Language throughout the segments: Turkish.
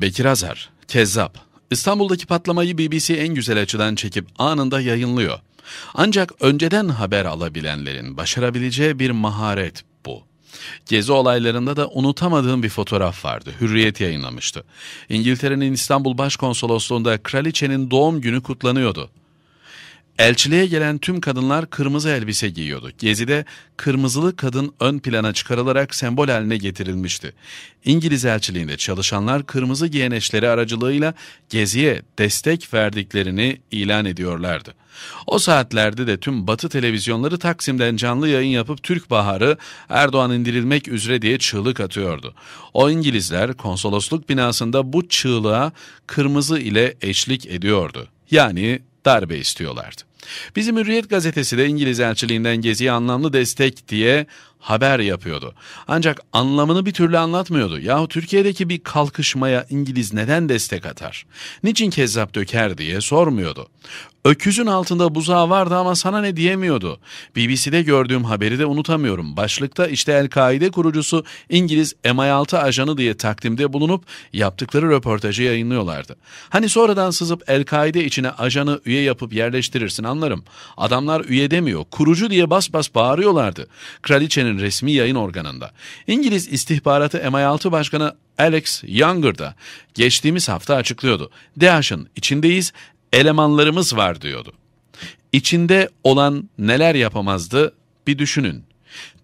Bekir Azar, Kezzap. İstanbul'daki patlamayı BBC en güzel açıdan çekip anında yayınlıyor. Ancak önceden haber alabilenlerin başarabileceği bir maharet bu. Gezi olaylarında da unutamadığım bir fotoğraf vardı. Hürriyet yayınlamıştı. İngiltere'nin İstanbul Başkonsolosluğunda kraliçenin doğum günü kutlanıyordu. Elçiliğe gelen tüm kadınlar kırmızı elbise giyiyordu. Gezide kırmızılı kadın ön plana çıkarılarak sembol haline getirilmişti. İngiliz elçiliğinde çalışanlar kırmızı giyen eşleri aracılığıyla geziye destek verdiklerini ilan ediyorlardı. O saatlerde de tüm batı televizyonları Taksim'den canlı yayın yapıp Türk Baharı Erdoğan indirilmek üzere diye çığlık atıyordu. O İngilizler konsolosluk binasında bu çığlığa kırmızı ile eşlik ediyordu. Yani darbe istiyorlardı. Bizim Hürriyet gazetesi de İngiliz elçiliğinden Gezi'ye anlamlı destek diye haber yapıyordu. Ancak anlamını bir türlü anlatmıyordu. Yahu Türkiye'deki bir kalkışmaya İngiliz neden destek atar? Niçin kezzap döker diye sormuyordu. Öküzün altında buzağı vardı ama sana ne diyemiyordu. BBC'de gördüğüm haberi de unutamıyorum. Başlıkta işte El-Kaide kurucusu İngiliz MI6 ajanı diye takdimde bulunup yaptıkları röportajı yayınlıyorlardı. Hani sonradan sızıp El-Kaide içine ajanı üye yapıp yerleştirirsin anlarım. Adamlar üye demiyor, kurucu diye bas bas bağırıyorlardı. Kraliçenin Twitter'ın resmi yayın organında İngiliz istihbaratı MI6 Başkanı Alex Younger da geçtiğimiz hafta açıklıyordu. DAEŞ'ın içindeyiz, elemanlarımız var diyordu. İçinde olan neler yapamazdı bir düşünün.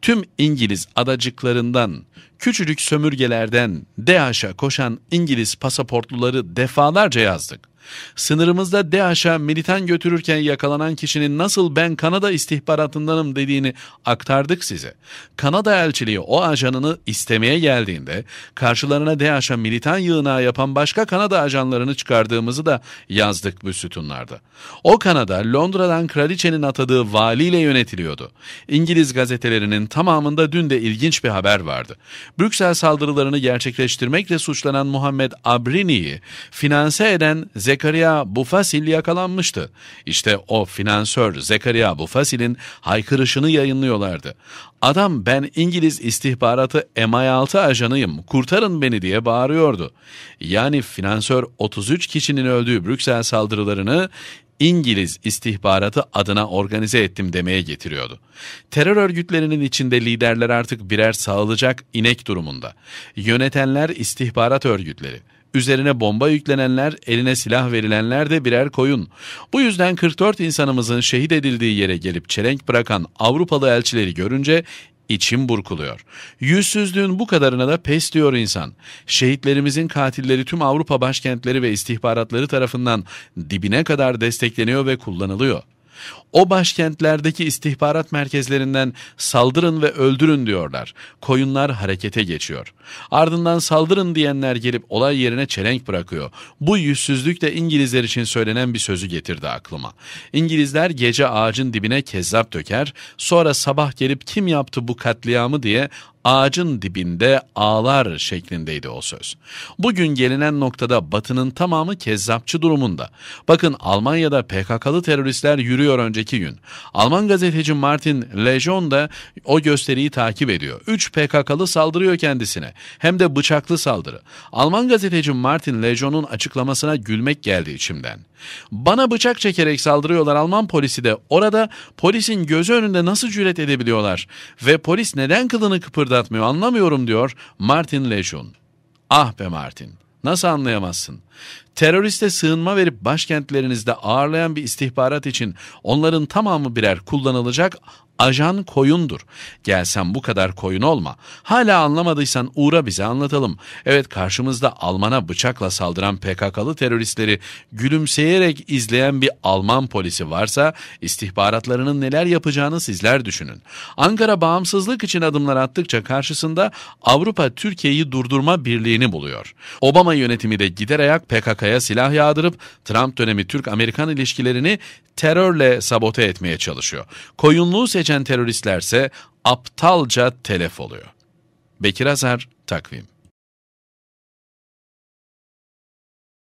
Tüm İngiliz adacıklarından, küçücük sömürgelerden DAEŞ'a koşan İngiliz pasaportluları defalarca yazdık. Sınırımızda DAEŞ'e militan götürürken yakalanan kişinin nasıl ben Kanada istihbaratındanım dediğini aktardık size. Kanada elçiliği o ajanını istemeye geldiğinde karşılarına DAEŞ'e militan yığına yapan başka Kanada ajanlarını çıkardığımızı da yazdık bu sütunlarda. O Kanada Londra'dan kraliçenin atadığı valiyle yönetiliyordu. İngiliz gazetelerinin tamamında dün de ilginç bir haber vardı. Brüksel saldırılarını gerçekleştirmekle suçlanan Muhammed Abrini'yi finanse eden Z Zekeriya Bufasil yakalanmıştı. İşte o finansör Zekeriya Bufasil'in haykırışını yayınlıyorlardı. Adam ben İngiliz istihbaratı MI6 ajanıyım kurtarın beni diye bağırıyordu. Yani finansör 33 kişinin öldüğü Brüksel saldırılarını İngiliz istihbaratı adına organize ettim demeye getiriyordu. Terör örgütlerinin içinde liderler artık birer sağılacak inek durumunda. Yönetenler istihbarat örgütleri. Üzerine bomba yüklenenler, eline silah verilenler de birer koyun. Bu yüzden 44 insanımızın şehit edildiği yere gelip çelenk bırakan Avrupalı elçileri görünce içim burkuluyor. Yüzsüzlüğün bu kadarına da pes diyor insan. Şehitlerimizin katilleri tüm Avrupa başkentleri ve istihbaratları tarafından dibine kadar destekleniyor ve kullanılıyor.'' O başkentlerdeki istihbarat merkezlerinden saldırın ve öldürün diyorlar. Koyunlar harekete geçiyor. Ardından saldırın diyenler gelip olay yerine çelenk bırakıyor. Bu yüzsüzlük de İngilizler için söylenen bir sözü getirdi aklıma. İngilizler gece ağacın dibine kezzap döker, sonra sabah gelip kim yaptı bu katliamı diye ağacın dibinde ağlar şeklindeydi o söz. Bugün gelinen noktada batının tamamı kezzapçı durumunda. Bakın Almanya'da PKK'lı teröristler yürüyor önceki gün. Alman gazeteci Martin Lejon da o gösteriyi takip ediyor. 3 PKK'lı saldırıyor kendisine. Hem de bıçaklı saldırı. Alman gazeteci Martin Lejon'un açıklamasına gülmek geldi içimden. Bana bıçak çekerek saldırıyorlar Alman polisi de. Orada polisin gözü önünde nasıl cüret edebiliyorlar? Ve polis neden kılını kıpırdı kıpırdatmıyor anlamıyorum diyor Martin Lejeune. Ah be Martin nasıl anlayamazsın? teröriste sığınma verip başkentlerinizde ağırlayan bir istihbarat için onların tamamı birer kullanılacak ajan koyundur. Gelsen bu kadar koyun olma. Hala anlamadıysan uğra bize anlatalım. Evet karşımızda Alman'a bıçakla saldıran PKK'lı teröristleri gülümseyerek izleyen bir Alman polisi varsa istihbaratlarının neler yapacağını sizler düşünün. Ankara bağımsızlık için adımlar attıkça karşısında Avrupa Türkiye'yi durdurma birliğini buluyor. Obama yönetimi de gider ayak PKK'ya ortaya silah yağdırıp Trump dönemi Türk-Amerikan ilişkilerini terörle sabote etmeye çalışıyor. Koyunluğu seçen teröristlerse aptalca telef oluyor. Bekir Azar, Takvim